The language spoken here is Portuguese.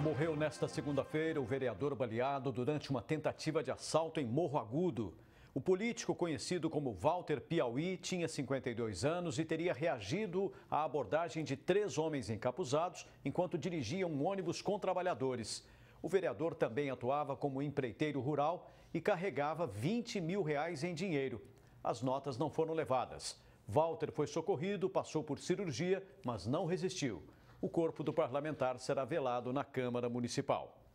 Morreu nesta segunda-feira o vereador baleado durante uma tentativa de assalto em Morro Agudo. O político conhecido como Walter Piauí tinha 52 anos e teria reagido à abordagem de três homens encapuzados enquanto dirigia um ônibus com trabalhadores. O vereador também atuava como empreiteiro rural e carregava 20 mil reais em dinheiro. As notas não foram levadas. Walter foi socorrido, passou por cirurgia, mas não resistiu. O corpo do parlamentar será velado na Câmara Municipal.